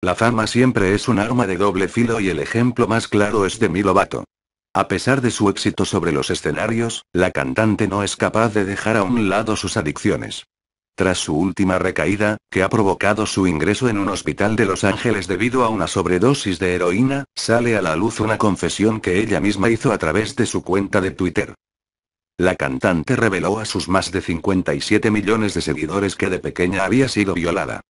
La fama siempre es un arma de doble filo y el ejemplo más claro es Mi Lovato. A pesar de su éxito sobre los escenarios, la cantante no es capaz de dejar a un lado sus adicciones. Tras su última recaída, que ha provocado su ingreso en un hospital de Los Ángeles debido a una sobredosis de heroína, sale a la luz una confesión que ella misma hizo a través de su cuenta de Twitter. La cantante reveló a sus más de 57 millones de seguidores que de pequeña había sido violada.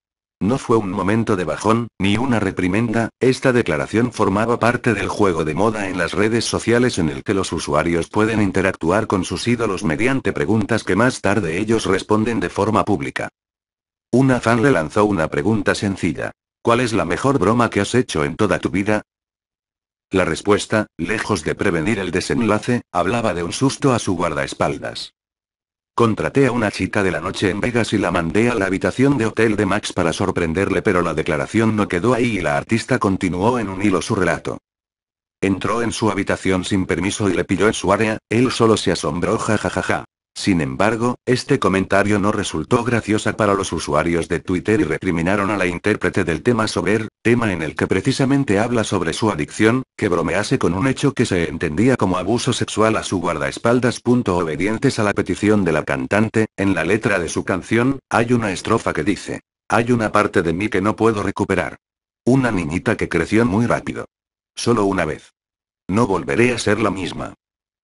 No fue un momento de bajón, ni una reprimenda, esta declaración formaba parte del juego de moda en las redes sociales en el que los usuarios pueden interactuar con sus ídolos mediante preguntas que más tarde ellos responden de forma pública. Una fan le lanzó una pregunta sencilla. ¿Cuál es la mejor broma que has hecho en toda tu vida? La respuesta, lejos de prevenir el desenlace, hablaba de un susto a su guardaespaldas. Contraté a una chica de la noche en Vegas y la mandé a la habitación de hotel de Max para sorprenderle, pero la declaración no quedó ahí y la artista continuó en un hilo su relato. Entró en su habitación sin permiso y le pilló en su área, él solo se asombró jajajaja. Sin embargo, este comentario no resultó graciosa para los usuarios de Twitter y recriminaron a la intérprete del tema Sober, tema en el que precisamente habla sobre su adicción, que bromease con un hecho que se entendía como abuso sexual a su guardaespaldas. Obedientes a la petición de la cantante, en la letra de su canción, hay una estrofa que dice, hay una parte de mí que no puedo recuperar. Una niñita que creció muy rápido. Solo una vez. No volveré a ser la misma.